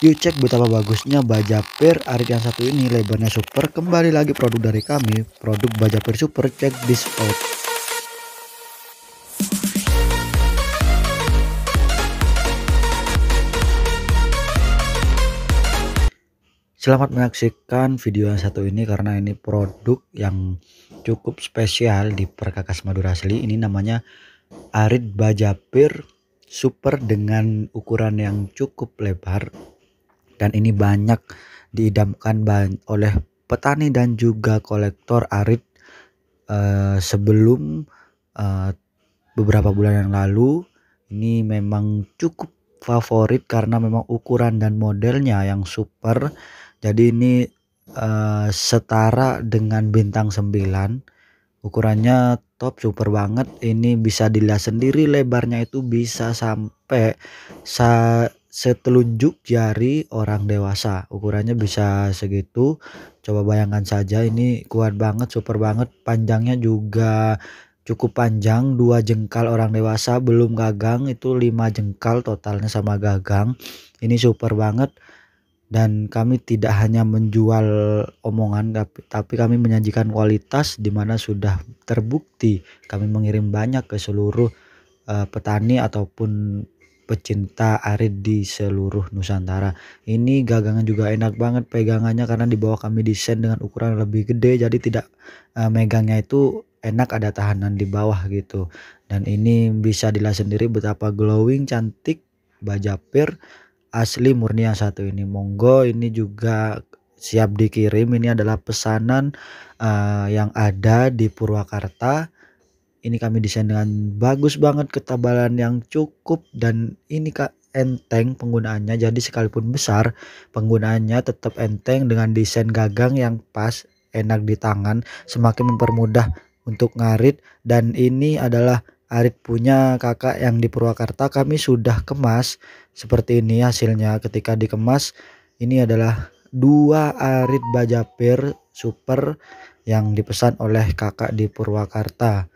Yuk cek betapa bagusnya baja per arit yang satu ini lebarnya super kembali lagi produk dari kami produk baja per super cek this out Selamat menyaksikan video yang satu ini karena ini produk yang cukup spesial di perkakas Madura asli ini namanya arit baja per super dengan ukuran yang cukup lebar dan ini banyak diidamkan oleh petani dan juga kolektor arit eh, sebelum eh, beberapa bulan yang lalu ini memang cukup favorit karena memang ukuran dan modelnya yang super jadi ini eh, setara dengan bintang 9 ukurannya top super banget ini bisa dilihat sendiri lebarnya itu bisa sampai setelunjuk jari orang dewasa. Ukurannya bisa segitu. Coba bayangkan saja ini kuat banget, super banget, panjangnya juga cukup panjang, dua jengkal orang dewasa belum gagang itu lima jengkal totalnya sama gagang. Ini super banget dan kami tidak hanya menjual omongan tapi, tapi kami menyajikan kualitas di mana sudah terbukti kami mengirim banyak ke seluruh uh, petani ataupun pecinta arit di seluruh Nusantara. Ini gagangan juga enak banget pegangannya karena di bawah kami desain dengan ukuran lebih gede jadi tidak uh, megangnya itu enak ada tahanan di bawah gitu. Dan ini bisa dilihat sendiri betapa glowing cantik pir asli murni yang satu ini. Monggo ini juga siap dikirim. Ini adalah pesanan uh, yang ada di Purwakarta ini kami desain dengan bagus banget ketebalan yang cukup dan ini kak enteng penggunaannya jadi sekalipun besar penggunaannya tetap enteng dengan desain gagang yang pas enak di tangan semakin mempermudah untuk ngarit dan ini adalah arit punya kakak yang di Purwakarta kami sudah kemas seperti ini hasilnya ketika dikemas ini adalah dua arit bajapir super yang dipesan oleh kakak di Purwakarta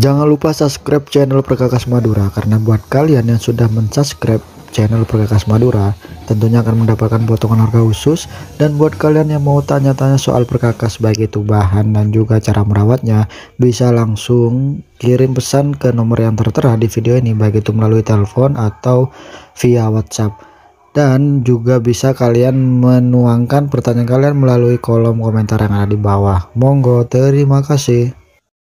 Jangan lupa subscribe channel Perkakas Madura karena buat kalian yang sudah mensubscribe channel Perkakas Madura tentunya akan mendapatkan potongan harga khusus dan buat kalian yang mau tanya-tanya soal perkakas baik itu bahan dan juga cara merawatnya bisa langsung kirim pesan ke nomor yang tertera di video ini baik itu melalui telepon atau via WhatsApp dan juga bisa kalian menuangkan pertanyaan kalian melalui kolom komentar yang ada di bawah monggo terima kasih